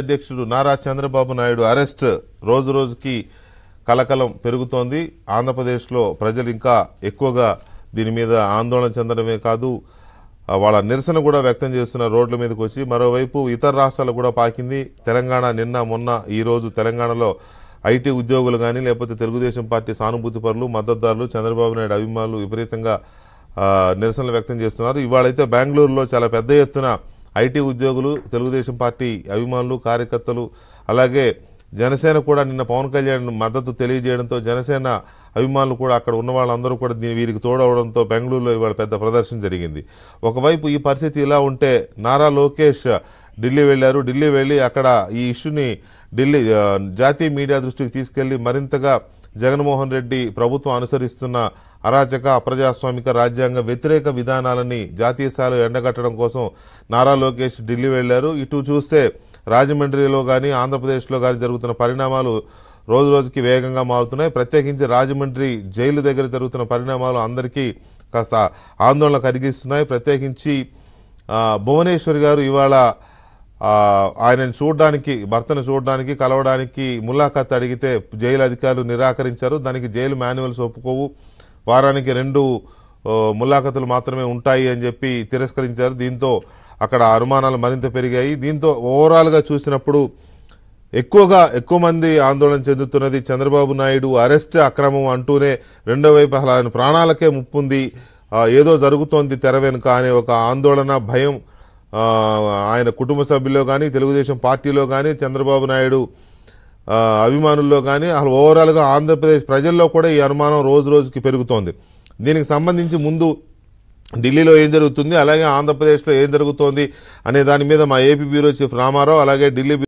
అధ్యక్షుడు నారా చంద్రబాబు నాయుడు అరెస్ట్ రోజు రోజుకి కలకలం పెరుగుతోంది ఆంధ్రప్రదేశ్లో ప్రజలు ఇంకా ఎక్కువగా దీని మీద ఆందోళన చెందడమే కాదు వాళ్ళ నిరసన కూడా వ్యక్తం చేస్తున్న రోడ్ల మీదకి వచ్చి మరోవైపు ఇతర రాష్ట్రాలు కూడా పాకింది తెలంగాణ నిన్న మొన్న ఈరోజు తెలంగాణలో ఐటీ ఉద్యోగులు కానీ లేకపోతే తెలుగుదేశం పార్టీ సానుభూతి పరులు మద్దతుదారులు చంద్రబాబు నాయుడు అభిమానులు విపరీతంగా నిరసనలు వ్యక్తం చేస్తున్నారు ఇవాళైతే బెంగళూరులో చాలా పెద్ద ఎత్తున ఐటీ ఉద్యోగులు తెలుగుదేశం పార్టీ అభిమానులు కార్యకర్తలు అలాగే జనసేన కూడా నిన్న పవన్ కళ్యాణ్ మద్దతు తెలియజేయడంతో జనసేన అభిమానులు కూడా అక్కడ ఉన్న వాళ్ళందరూ కూడా దీని వీరికి తోడవడంతో బెంగళూరులో ఇవాళ పెద్ద ప్రదర్శన జరిగింది ఒకవైపు ఈ పరిస్థితి ఇలా ఉంటే నారా లోకేష్ ఢిల్లీ వెళ్ళారు ఢిల్లీ వెళ్ళి అక్కడ ఈ ఇష్యూని ఢిల్లీ జాతీయ మీడియా దృష్టికి తీసుకెళ్లి మరింతగా జగన్మోహన్ రెడ్డి ప్రభుత్వం అనుసరిస్తున్న అరాచక అప్రజాస్వామిక రాజ్యాంగ వ్యతిరేక విధానాలని స్థాయిలో ఎండగట్టడం కోసం నారా లోకేష్ ఢిల్లీ వెళ్లారు ఇటు చూస్తే రాజమండ్రిలో కానీ ఆంధ్రప్రదేశ్లో కానీ జరుగుతున్న పరిణామాలు రోజు రోజుకి వేగంగా మారుతున్నాయి ప్రత్యేకించి రాజమండ్రి జైలు దగ్గర జరుగుతున్న పరిణామాలు అందరికీ కాస్త ఆందోళన కలిగిస్తున్నాయి ప్రత్యేకించి భువనేశ్వరి గారు ఇవాళ ఆయనను చూడడానికి భర్తను చూడడానికి కలవడానికి ములాఖత్ అడిగితే జైలు అధికారులు నిరాకరించారు దానికి జైలు మాన్యువల్స్ ఒప్పుకోవు వారానికి రెండు ములాఖతులు మాత్రమే ఉంటాయి అని చెప్పి తిరస్కరించారు దీంతో అక్కడ అనుమానాలు మరింత పెరిగాయి దీంతో ఓవరాల్గా చూసినప్పుడు ఎక్కువగా ఎక్కువ మంది ఆందోళన చెందుతున్నది చంద్రబాబు నాయుడు అరెస్ట్ అక్రమం అంటూనే రెండో వైపు అసలు ఆయన ప్రాణాలకే ముప్పుంది ఏదో జరుగుతోంది తెర వెనుక అనే ఒక ఆందోళన భయం ఆయన కుటుంబ సభ్యుల్లో కానీ తెలుగుదేశం పార్టీలో కానీ చంద్రబాబు నాయుడు అభిమానుల్లో కానీ అసలు ఓవరాల్గా ఆంధ్రప్రదేశ్ ప్రజల్లో కూడా ఈ అనుమానం రోజు రోజుకి పెరుగుతోంది దీనికి సంబంధించి ముందు ఢిల్లీలో ఏం జరుగుతుంది అలాగే ఆంధ్రప్రదేశ్లో ఏం జరుగుతోంది అనే దాని మీద మా ఏపీ బ్యూరో చీఫ్ రామారావు అలాగే ఢిల్లీ